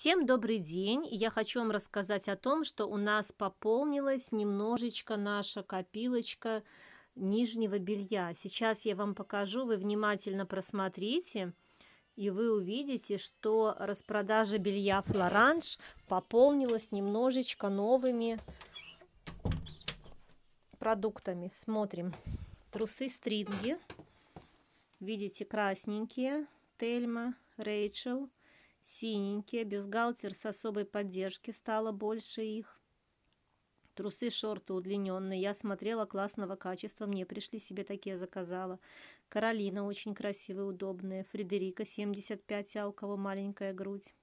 Всем добрый день! Я хочу вам рассказать о том, что у нас пополнилась немножечко наша копилочка нижнего белья. Сейчас я вам покажу, вы внимательно просмотрите, и вы увидите, что распродажа белья «Флоранж» пополнилась немножечко новыми продуктами. Смотрим. Трусы-стринги. Видите, красненькие. Тельма, Рейчел синенькие, бюстгальтер с особой поддержки, стало больше их. Трусы, шорты удлиненные. Я смотрела классного качества, мне пришли себе такие, заказала. Каролина очень красивые, удобные. Фредерика 75, а у кого маленькая грудь.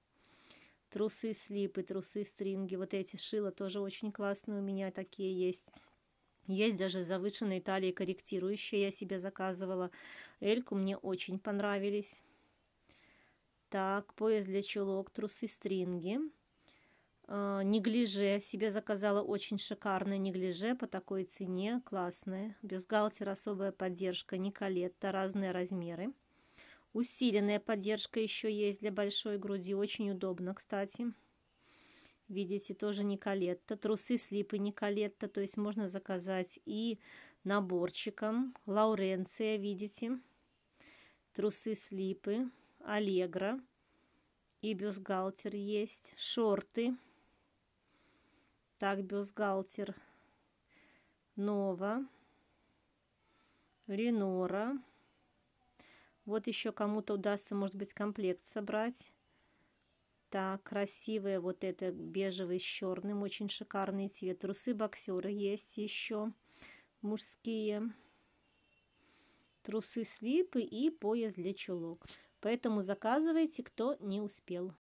Трусы слипы, трусы стринги. Вот эти шила тоже очень классные у меня такие есть. Есть даже завышенные талии корректирующие, я себе заказывала. Эльку мне очень понравились. Так, пояс для чулок, трусы, стринги. А, неглиже. Себе заказала очень шикарное неглиже по такой цене. Классное. Бюстгальтер особая поддержка. Николетта. Разные размеры. Усиленная поддержка еще есть для большой груди. Очень удобно, кстати. Видите, тоже Николетта. Трусы, слипы Николетта. То есть можно заказать и наборчиком. Лауренция, видите. Трусы, слипы аллегра. И бюстгальтер есть. Шорты. Так, бюстгальтер. Нова. Ленора. Вот еще кому-то удастся, может быть, комплект собрать. Так, красивые вот это бежевый с черным, очень шикарный цвет. Трусы боксеры есть еще мужские. Трусы слипы и пояс для чулок поэтому заказывайте, кто не успел.